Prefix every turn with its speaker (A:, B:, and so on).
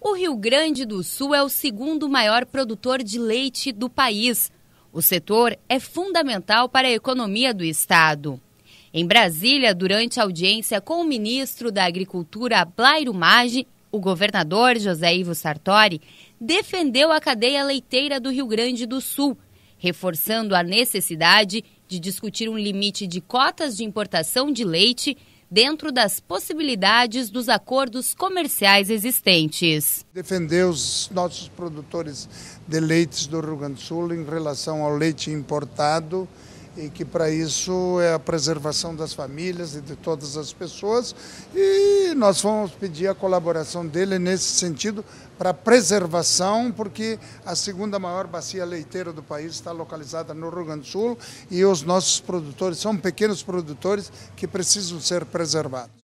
A: O Rio Grande do Sul é o segundo maior produtor de leite do país. O setor é fundamental para a economia do estado. Em Brasília, durante a audiência com o ministro da Agricultura, Blairo Maggi, o governador José Ivo Sartori defendeu a cadeia leiteira do Rio Grande do Sul, reforçando a necessidade de discutir um limite de cotas de importação de leite dentro das possibilidades dos acordos comerciais existentes.
B: Defender os nossos produtores de leites do Rio Grande do Sul em relação ao leite importado e que para isso é a preservação das famílias e de todas as pessoas. E nós vamos pedir a colaboração dele nesse sentido para preservação, porque a segunda maior bacia leiteira do país está localizada no Rio Grande do Sul e os nossos produtores são pequenos produtores que precisam ser preservados.